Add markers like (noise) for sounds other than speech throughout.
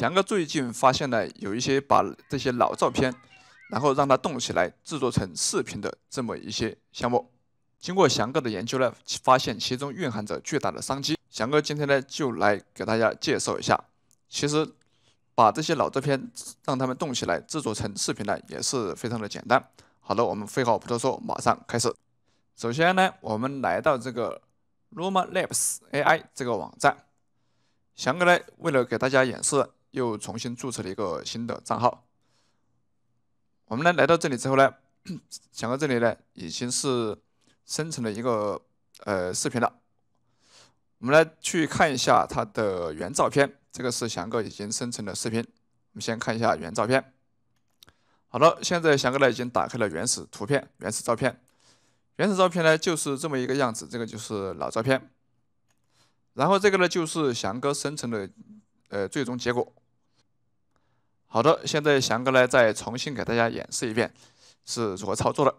翔哥最近发现呢，有一些把这些老照片，然后让它动起来，制作成视频的这么一些项目。经过翔哥的研究呢，发现其中蕴含着巨大的商机。翔哥今天呢，就来给大家介绍一下。其实把这些老照片让它们动起来，制作成视频呢，也是非常的简单。好的，我们废话不多说，马上开始。首先呢，我们来到这个 Luma Labs AI 这个网站。翔哥呢，为了给大家演示。又重新注册了一个新的账号。我们呢来到这里之后呢，翔 (clears throat) 哥这里呢已经是生成了一个呃视频了。我们来去看一下它的原照片，这个是翔哥已经生成的视频。我们先看一下原照片。好了，现在翔哥呢已经打开了原始图片、原始照片。原始照片呢就是这么一个样子，这个就是老照片。然后这个呢就是翔哥生成的呃最终结果。好的，现在翔哥呢再重新给大家演示一遍是如何操作的。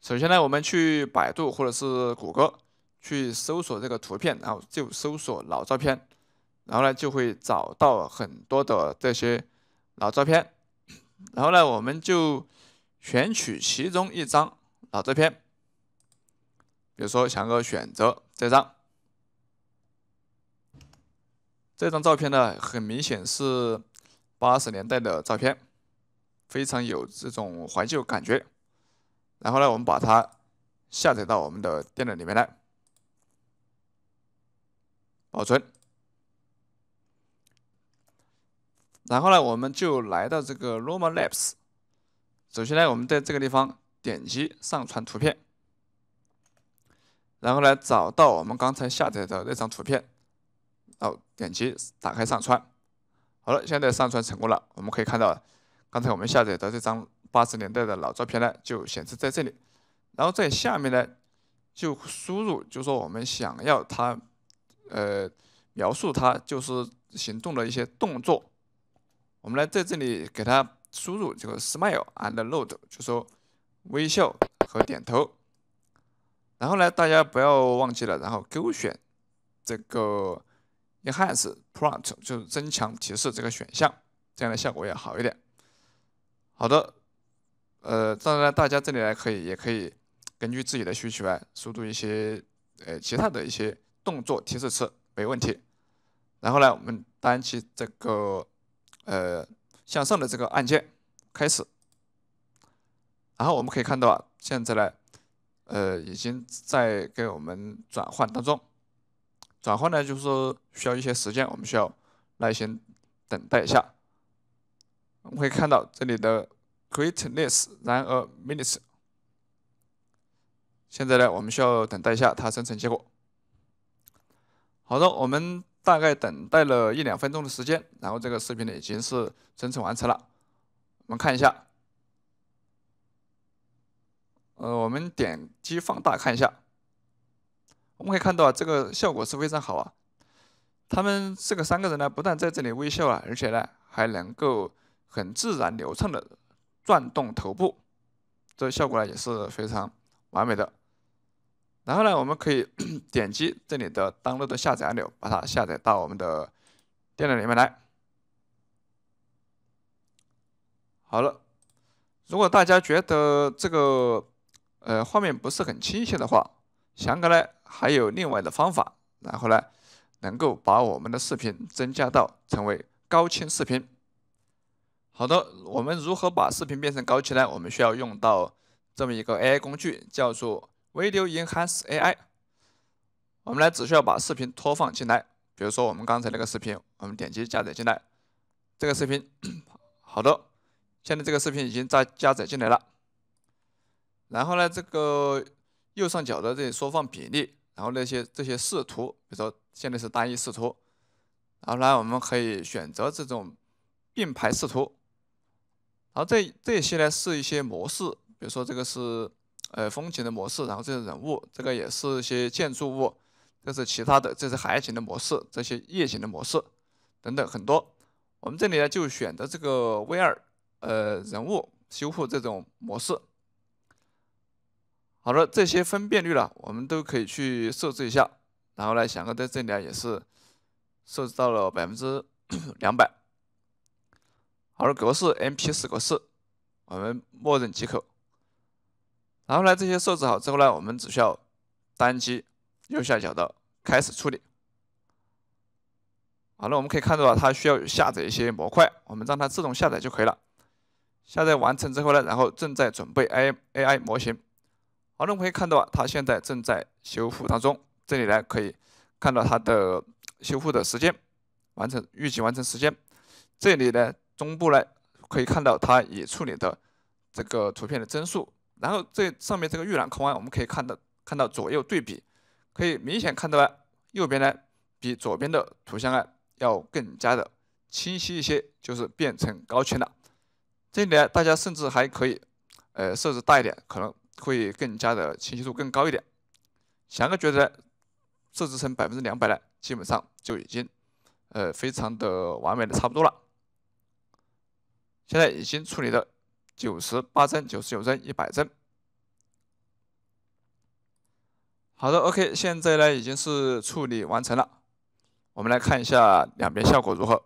首先呢，我们去百度或者是谷歌去搜索这个图片，然后就搜索老照片，然后呢就会找到很多的这些老照片，然后呢我们就选取其中一张老照片，比如说翔哥选择这张，这张照片呢很明显是。八十年代的照片，非常有这种怀旧感觉。然后呢，我们把它下载到我们的电脑里面来，保存。然后呢，我们就来到这个 Normal Labs。首先呢，我们在这个地方点击上传图片，然后呢，找到我们刚才下载的那张图片，然后点击打开上传。好了，现在上传成功了。我们可以看到，刚才我们下载的这张八十年代的老照片呢，就显示在这里。然后在下面呢，就输入，就说我们想要它，呃，描述它就是行动的一些动作。我们来在这里给它输入，这个 smile and nod，就说微笑和点头。然后呢，大家不要忘记了，然后勾选这个。Enhance prompt 就是增强提示这个选项，这样的效果要好一点。好的，呃，当然大家这里呢可以也可以根据自己的需求来输入一些呃其他的一些动作提示词，没问题。然后呢，我们单击这个呃向上的这个按键开始，然后我们可以看到啊，现在呢呃已经在给我们转换当中。转换呢，就是说需要一些时间，我们需要耐心等待一下。我们可以看到这里的 g r e a t n e s s 然而 minutes。现在呢，我们需要等待一下它生成结果。好的，我们大概等待了一两分钟的时间，然后这个视频呢已经是生成完成了。我们看一下，呃，我们点击放大看一下。我们可以看到啊，这个效果是非常好啊。他们这个三个人呢，不但在这里微笑啊，而且呢还能够很自然流畅的转动头部，这效果呢也是非常完美的。然后呢，我们可以 (coughs) 点击这里的当乐的下载按钮，把它下载到我们的电脑里面来。好了，如果大家觉得这个呃画面不是很清晰的话，翔哥呢，还有另外的方法，然后呢，能够把我们的视频增加到成为高清视频。好的，我们如何把视频变成高清呢？我们需要用到这么一个 AI 工具，叫做 Video Enhance AI。我们呢，只需要把视频拖放进来。比如说我们刚才那个视频，我们点击加载进来，这个视频，(coughs) 好的，现在这个视频已经在加载进来了。然后呢，这个。右上角的这些缩放比例，然后那些这些视图，比如说现在是单一视图，然后呢我们可以选择这种并排视图，然后这这些呢是一些模式，比如说这个是呃风景的模式，然后这是人物，这个也是一些建筑物，这是其他的，这是海景的模式，这些夜景的模式等等很多。我们这里呢就选择这个 VR 呃人物修复这种模式。好了，这些分辨率了，我们都可以去设置一下。然后呢，翔哥在这里啊也是设置到了百分之两百。好了，格式 MP 四格式，我们默认即可。然后呢，这些设置好之后呢，我们只需要单击右下角的开始处理。好了，我们可以看到啊，它需要下载一些模块，我们让它自动下载就可以了。下载完成之后呢，然后正在准备 AI AI 模型。好那我们可以看到啊，它现在正在修复当中。这里呢，可以看到它的修复的时间，完成预计完成时间。这里呢，中部呢，可以看到它已处理的这个图片的帧数。然后这上面这个预览框啊，我们可以看到，看到左右对比，可以明显看到啊，右边呢比左边的图像啊要更加的清晰一些，就是变成高清了。这里呢，大家甚至还可以呃设置大一点，可能。会更加的清晰度更高一点。翔哥觉得设置成百分之两百呢，基本上就已经呃非常的完美的差不多了。现在已经处理的九十八帧、九十九帧、一百帧。好的，OK，现在呢已经是处理完成了。我们来看一下两边效果如何。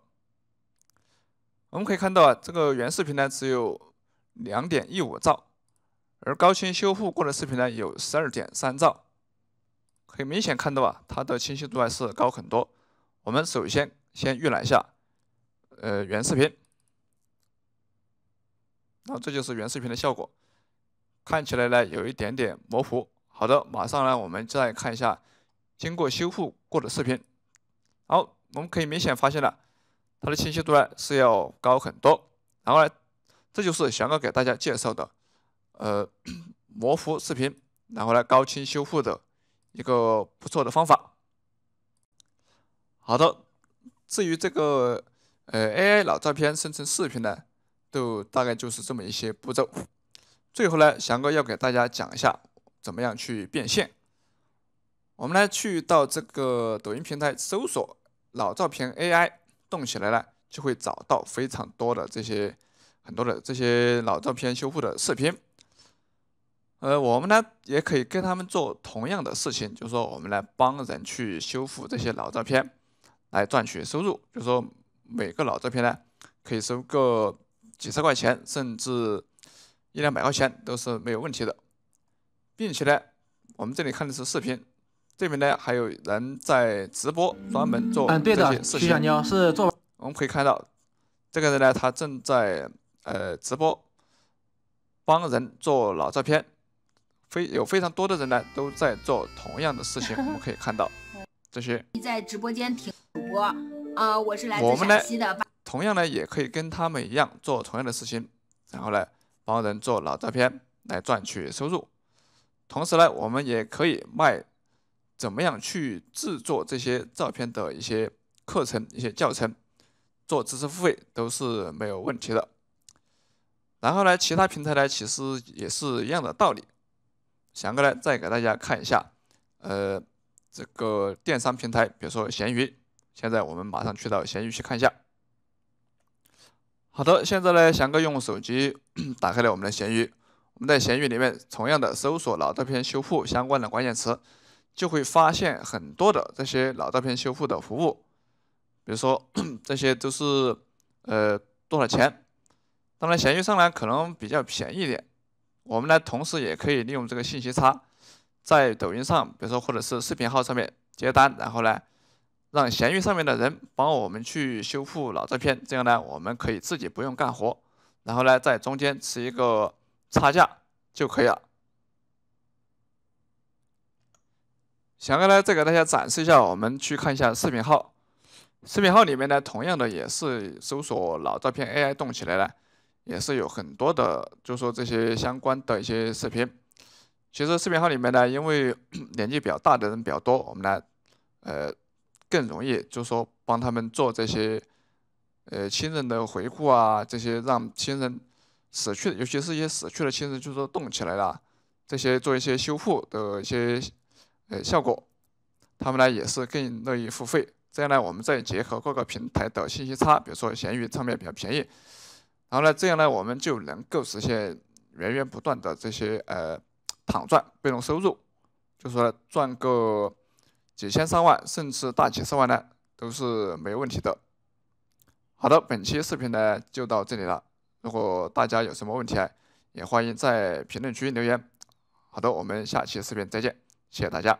我们可以看到啊，这个原视频呢只有两点一五兆。而高清修复过的视频呢，有十二点三兆，可以明显看到啊，它的清晰度还是高很多。我们首先先预览一下，呃，原视频，然后这就是原视频的效果，看起来呢有一点点模糊。好的，马上呢，我们再看一下经过修复过的视频。好，我们可以明显发现了，它的清晰度呢是要高很多。然后呢，这就是翔哥给大家介绍的。呃，(coughs) 模糊视频，然后呢，高清修复的一个不错的方法。好的，至于这个呃 AI 老照片生成视频呢，都大概就是这么一些步骤。最后呢，翔哥要给大家讲一下怎么样去变现。我们呢，去到这个抖音平台搜索“老照片 AI 动起来”呢，就会找到非常多的这些很多的这些老照片修复的视频。呃，我们呢也可以跟他们做同样的事情，就是说，我们来帮人去修复这些老照片，来赚取收入。就是说，每个老照片呢，可以收个几十块钱，甚至一两百块钱都是没有问题的。并且呢，我们这里看的是视频，这边呢还有人在直播，专门做嗯，对的。徐小娇是做。我们可以看到，这个人呢，他正在呃直播，帮人做老照片。非有非常多的人呢，都在做同样的事情，我们可以看到 (laughs) 这些。你在直播间听主播，啊，我是来自陕西的。同样呢，也可以跟他们一样做同样的事情，然后呢，帮人做老照片来赚取收入。同时呢，我们也可以卖怎么样去制作这些照片的一些课程、一些教程，做知识付费都是没有问题的。然后呢，其他平台呢，其实也是一样的道理。翔哥呢，再给大家看一下，呃，这个电商平台，比如说闲鱼。现在我们马上去到闲鱼去看一下。好的，现在呢，翔哥用手机 (coughs) 打开了我们的闲鱼。我们在闲鱼里面，同样的搜索老照片修复相关的关键词，就会发现很多的这些老照片修复的服务，比如说 (coughs) 这些都是呃多少钱？当然，闲鱼上来可能比较便宜一点。我们呢，同时也可以利用这个信息差，在抖音上，比如说或者是视频号上面接单，然后呢，让闲鱼上面的人帮我们去修复老照片，这样呢，我们可以自己不用干活，然后呢，在中间吃一个差价就可以了。翔哥呢，再给大家展示一下，我们去看一下视频号，视频号里面呢，同样的也是搜索老照片 AI 动起来了。也是有很多的，就说这些相关的一些视频。其实视频号里面呢，因为 (clears throat) 年纪比较大的人比较多，我们来呃更容易，就说帮他们做这些呃亲人的回顾啊，这些让亲人死去，尤其是一些死去的亲人，就说动起来了，这些做一些修复的一些呃效果，他们呢也是更乐意付费。这样呢，我们再结合各个平台的信息差，比如说闲鱼上面比较便宜。然后呢，这样呢，我们就能够实现源源不断的这些呃躺赚被动收入，就说赚个几千上万，甚至大几十万呢，都是没问题的。好的，本期视频呢就到这里了。如果大家有什么问题，也欢迎在评论区留言。好的，我们下期视频再见，谢谢大家。